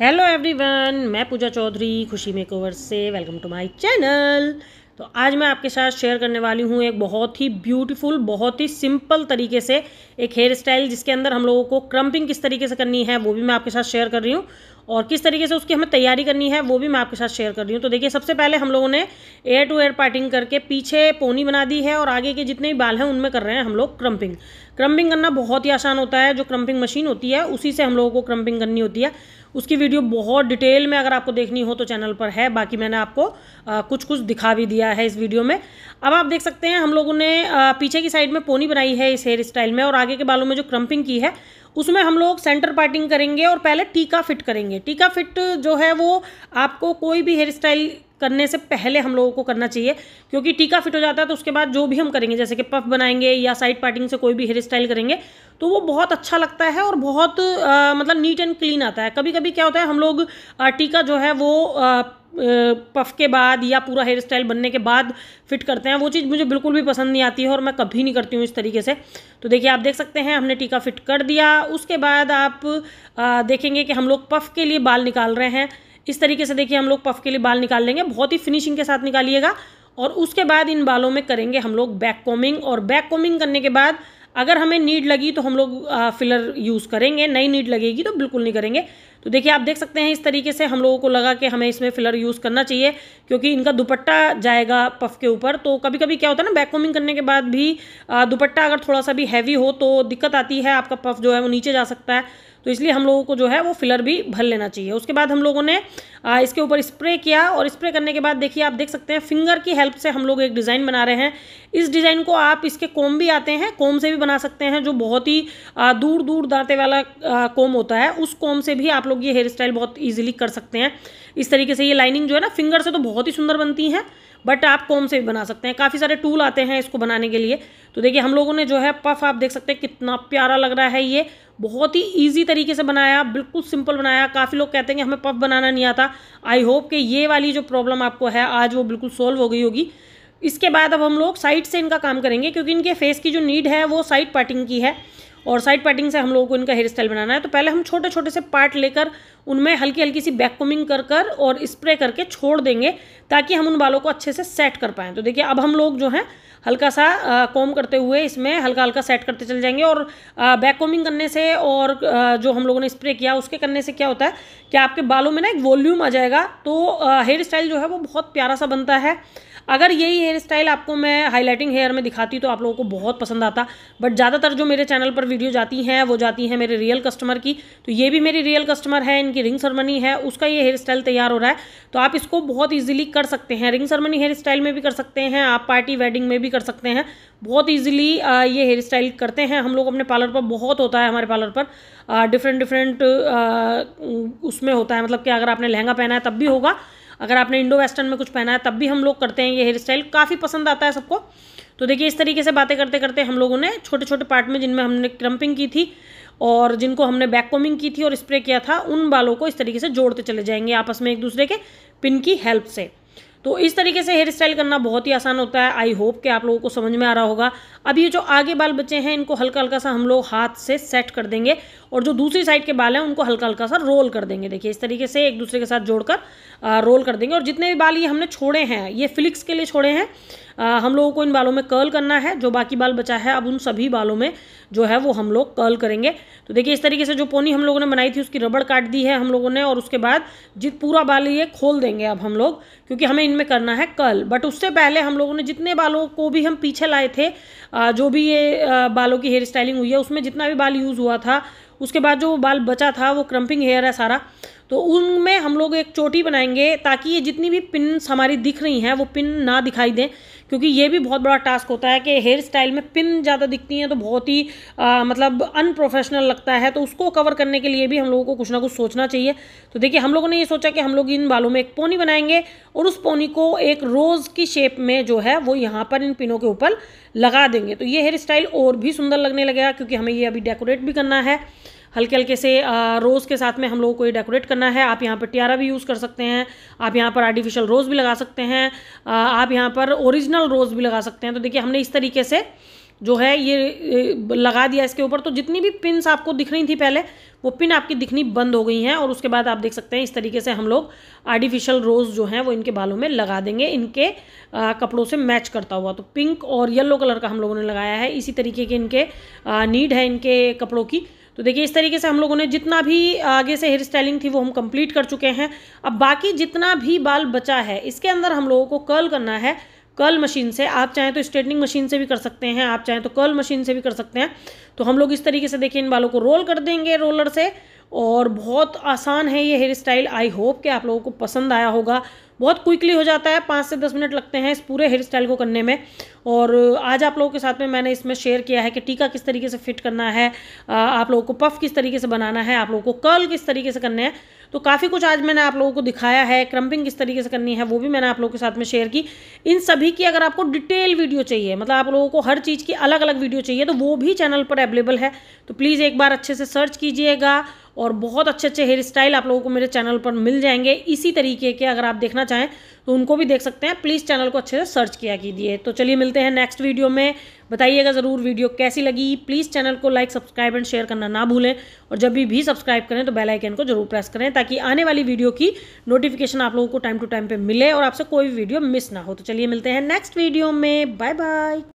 hello everyone मैं पूजा चौधरी खुशी makeover से वेलकम टू माय चैनल तो आज मैं आपके साथ शेयर करने वाली हूँ एक बहुत ही ब्यूटीफुल बहुत ही सिंपल तरीके से एक हेयर स्टाइल जिसके अंदर हम लोगों को क्रम्पिंग किस तरीके से करनी है वो भी मैं आपके साथ शेयर कर रही हूँ और किस तरीके से उसकी हमें तैयारी करनी है वो भी मैं आपके साथ शेयर कर रही हूँ तो देखिए सबसे पहले हम लोगों ने एयर टू एयर पार्टिंग करके पीछे पोनी बना दी है और आगे के जितने भी बाल हैं उनमें कर रहे हैं हम लोग क्रम्पिंग क्रम्पिंग करना बहुत ही आसान होता है जो क्रम्पिंग मशीन होती है उसी से हम लोगों को क्रम्पिंग करनी होती है उसकी वीडियो बहुत डिटेल में अगर आपको देखनी हो तो चैनल पर है बाकी मैंने आपको आ, कुछ कुछ दिखा भी दिया है इस वीडियो में अब आप देख सकते हैं हम लोगों ने आ, पीछे की साइड में पोनी बनाई है इस हेयर स्टाइल में और आगे के बालों में जो क्रम्पिंग की है उसमें हम लोग सेंटर पार्टिंग करेंगे और पहले टीका फिट करेंगे टीका फिट जो है वो आपको कोई भी हेयर स्टाइल करने से पहले हम लोगों को करना चाहिए क्योंकि टीका फिट हो जाता है तो उसके बाद जो भी हम करेंगे जैसे कि पफ बनाएंगे या साइड पार्टिंग से कोई भी हेयर स्टाइल करेंगे तो वो बहुत अच्छा लगता है और बहुत आ, मतलब नीट एंड क्लीन आता है कभी कभी क्या होता है हम लोग टीका जो है वो आ, पफ के बाद या पूरा हेयर स्टाइल बनने के बाद फिट करते हैं वो चीज़ मुझे बिल्कुल भी पसंद नहीं आती है और मैं कभी नहीं करती हूँ इस तरीके से तो देखिए आप देख सकते हैं हमने टीका फिट कर दिया उसके बाद आप आ, देखेंगे कि हम लोग पफ के लिए बाल निकाल रहे हैं इस तरीके से देखिए हम लोग पफ के लिए बाल निकाल लेंगे बहुत ही फिनिशिंग के साथ निकालिएगा और उसके बाद इन बालों में करेंगे हम लोग बैक कॉमिंग और बैक कॉमिंग करने के बाद अगर हमें नीड लगी तो हम लोग फिलर यूज़ करेंगे नई नीड लगेगी तो बिल्कुल नहीं करेंगे तो देखिए आप देख सकते हैं इस तरीके से हम लोगों को लगा कि हमें इसमें फिलर यूज़ करना चाहिए क्योंकि इनका दुपट्टा जाएगा पफ के ऊपर तो कभी कभी क्या होता है ना बैककोमिंग करने के बाद भी दुपट्टा अगर थोड़ा सा भी हैवी हो तो दिक्कत आती है आपका पफ जो है वो नीचे जा सकता है तो इसलिए हम लोगों को जो है वो फिलर भी भर लेना चाहिए उसके बाद हम लोगों ने इसके ऊपर स्प्रे किया और स्प्रे करने के बाद देखिए आप देख सकते हैं फिंगर की हेल्प से हम लोग एक डिज़ाइन बना रहे हैं इस डिज़ाइन को आप इसके कोम भी आते हैं कोम से भी बना सकते हैं जो बहुत ही दूर दूर दाँते वाला कोम होता है उस कोम से भी आप लोग ये हेयर स्टाइल बहुत ईजिली कर सकते हैं इस तरीके से ये लाइनिंग जो है ना फिंगर से तो बहुत ही सुंदर बनती हैं बट आप कोम से भी बना सकते हैं काफ़ी सारे टूल आते हैं इसको बनाने के लिए तो देखिए हम लोगों ने जो है पफ आप देख सकते हैं कितना प्यारा लग रहा है ये बहुत ही ईजी तरीके से बनाया बिल्कुल सिंपल बनाया काफ़ी लोग कहते हैं कि हमें पफ बनाना नहीं आता आई होप कि ये वाली जो प्रॉब्लम आपको है आज वो बिल्कुल सोल्व हो गई होगी इसके बाद अब हम लोग साइड से इनका काम करेंगे क्योंकि इनके फेस की जो नीड है वो साइड पार्टिंग की है और साइड पार्टिंग से हम लोगों को इनका हेयर स्टाइल बनाना है तो पहले हम छोटे छोटे से पार्ट लेकर उनमें हल्की हल्की सी बैक कर कर और स्प्रे करके छोड़ देंगे ताकि हम उन बालों को अच्छे से सेट कर पाएँ तो देखिए अब हम लोग जो हैं हल्का सा कॉम करते हुए इसमें हल्का हल्का सेट करते चले जाएंगे और बैक कॉमिंग करने से और जो हम लोगों ने स्प्रे किया उसके करने से क्या होता है कि आपके बालों में ना एक वॉल्यूम आ जाएगा तो हेयर स्टाइल जो है वो बहुत प्यारा सा बनता है अगर यही हेयर स्टाइल आपको मैं हाईलाइटिंग हेयर में दिखाती तो आप लोगों को बहुत पसंद आता बट ज़्यादातर जो मेरे चैनल पर वीडियो जाती हैं वो जाती हैं मेरे रियल कस्टमर की तो ये भी मेरी रियल कस्टमर है इनकी रिंग सरमनी है उसका ये हेयर स्टाइल तैयार हो रहा है तो आप इसको बहुत ईजिली कर सकते हैं रिंग सरमनी हेयर स्टाइल में भी कर सकते हैं आप पार्टी वेडिंग में भी कर सकते हैं बहुत ईजिली ये हेयर स्टाइल करते हैं हम लोग अपने पार्लर पर बहुत होता है हमारे पार्लर पर डिफरेंट डिफरेंट उसमें होता है मतलब कि अगर आपने लहंगा पहना है तब भी होगा अगर आपने इंडो वेस्टर्न में कुछ पहना है तब भी हम लोग करते हैं ये हेयर स्टाइल काफ़ी पसंद आता है सबको तो देखिए इस तरीके से बातें करते करते हम लोगों ने छोटे छोटे पार्ट में जिनमें हमने क्रम्पिंग की थी और जिनको हमने बैक कॉमिंग की थी और स्प्रे किया था उन बालों को इस तरीके से जोड़ते चले जाएंगे आपस में एक दूसरे के पिन की हेल्प से तो इस तरीके से हेयर स्टाइल करना बहुत ही आसान होता है आई होप कि आप लोगों को समझ में आ रहा होगा अब ये जो आगे बाल बचे हैं इनको हल्का हल्का सा हम लोग हाथ से सेट कर देंगे और जो दूसरी साइड के बाल हैं उनको हल्का हल्का सा रोल कर देंगे देखिए इस तरीके से एक दूसरे के साथ जोड़कर रोल कर देंगे और जितने भी बाल ये हमने छोड़े हैं ये फिलिक्स के लिए छोड़े हैं आ, हम लोगों को इन बालों में कर्ल करना है जो बाकी बाल बचा है अब उन सभी बालों में जो है वो हम लोग कर्ल करेंगे तो देखिए इस तरीके से जो पोनी हम लोगों ने बनाई थी उसकी रबड़ काट दी है हम लोगों ने और उसके बाद जित पूरा बाल ये खोल देंगे अब हम लोग क्योंकि हमें इनमें करना है कर्ल बट उससे पहले हम लोगों ने जितने बालों को भी हम पीछे लाए थे जो भी ये बालों की हेयर स्टाइलिंग हुई है उसमें जितना भी बाल यूज़ हुआ था उसके बाद जो बाल बचा था वो क्रम्पिंग हेयर है सारा तो उनमें हम लोग एक चोटी बनाएंगे ताकि ये जितनी भी पिन्स हमारी दिख रही हैं वो पिन ना दिखाई दें क्योंकि ये भी बहुत बड़ा टास्क होता है कि हेयर स्टाइल में पिन ज़्यादा दिखती हैं तो बहुत ही आ, मतलब अनप्रोफेशनल लगता है तो उसको कवर करने के लिए भी हम लोगों को कुछ ना कुछ सोचना चाहिए तो देखिए हम लोगों ने ये सोचा कि हम लोग इन बालों में एक पोनी बनाएंगे और उस पोनी को एक रोज़ की शेप में जो है वो यहाँ पर इन पिनों के ऊपर लगा देंगे तो ये हेयर स्टाइल और भी सुंदर लगने लगेगा क्योंकि हमें ये अभी डेकोरेट भी करना है हल्के हल्के से रोज़ के साथ में हम लोगों को ये डेकोरेट करना है आप यहाँ पर टियारा भी यूज़ कर सकते हैं आप यहाँ पर आर्टिफिशियल रोज़ भी लगा सकते हैं आप यहाँ पर ओरिजिनल रोज़ भी लगा सकते हैं तो देखिए हमने इस तरीके से जो है ये लगा दिया इसके ऊपर तो जितनी भी पिन्स आपको दिख रही थी पहले वो पिन आपकी दिखनी बंद हो गई हैं और उसके बाद आप देख सकते हैं इस तरीके से हम लोग आर्टिफिशियल रोज़ जो हैं वो इनके बालों में लगा देंगे इनके आ, कपड़ों से मैच करता हुआ तो पिंक और येलो कलर का हम लोगों ने लगाया है इसी तरीके के इनके आ, नीड है इनके कपड़ों की तो देखिए इस तरीके से हम लोगों ने जितना भी आगे से हेयर स्टाइलिंग थी वो हम कंप्लीट कर चुके हैं अब बाकी जितना भी बाल बचा है इसके अंदर हम लोगों को कर्ल करना है कर्ल मशीन से आप चाहें तो स्ट्रेटनिंग मशीन से भी कर सकते हैं आप चाहें तो कर्ल मशीन से भी कर सकते हैं तो हम लोग इस तरीके से देखिए इन बालों को रोल कर देंगे रोलर से और बहुत आसान है ये हेयर स्टाइल आई होप कि आप लोगों को पसंद आया होगा बहुत क्विकली हो जाता है पाँच से दस मिनट लगते हैं इस पूरे हेयर स्टाइल को करने में और आज आप लोगों के साथ में मैंने इसमें शेयर किया है कि टीका किस तरीके से फिट करना है आप लोगों को पफ किस तरीके से बनाना है आप लोगों को कर्ल किस तरीके से करने हैं तो काफ़ी कुछ आज मैंने आप लोगों को दिखाया है क्रम्पिंग किस तरीके से करनी है वो भी मैंने आप लोगों के साथ में शेयर की इन सभी की अगर आपको डिटेल वीडियो चाहिए मतलब आप लोगों को हर चीज़ की अलग अलग वीडियो चाहिए तो वो भी चैनल पर अवेलेबल है तो प्लीज़ एक बार अच्छे से सर्च कीजिएगा और बहुत अच्छे अच्छे हेयर स्टाइल आप लोगों को मेरे चैनल पर मिल जाएंगे इसी तरीके के अगर आप देखना चाहें तो उनको भी देख सकते हैं प्लीज़ चैनल को अच्छे से सर्च किया कीजिए तो चलिए मिलते हैं नेक्स्ट वीडियो में बताइएगा ज़रूर वीडियो कैसी लगी प्लीज़ चैनल को लाइक सब्सक्राइब एंड शेयर करना ना भूलें और जब भी भी सब्सक्राइब करें तो बेल आइकन को जरूर प्रेस करें ताकि आने वाली वीडियो की नोटिफिकेशन आप लोगों को टाइम टू टाइम पर मिले और आपसे कोई भी वीडियो मिस ना हो तो चलिए मिलते हैं नेक्स्ट वीडियो में बाय बाय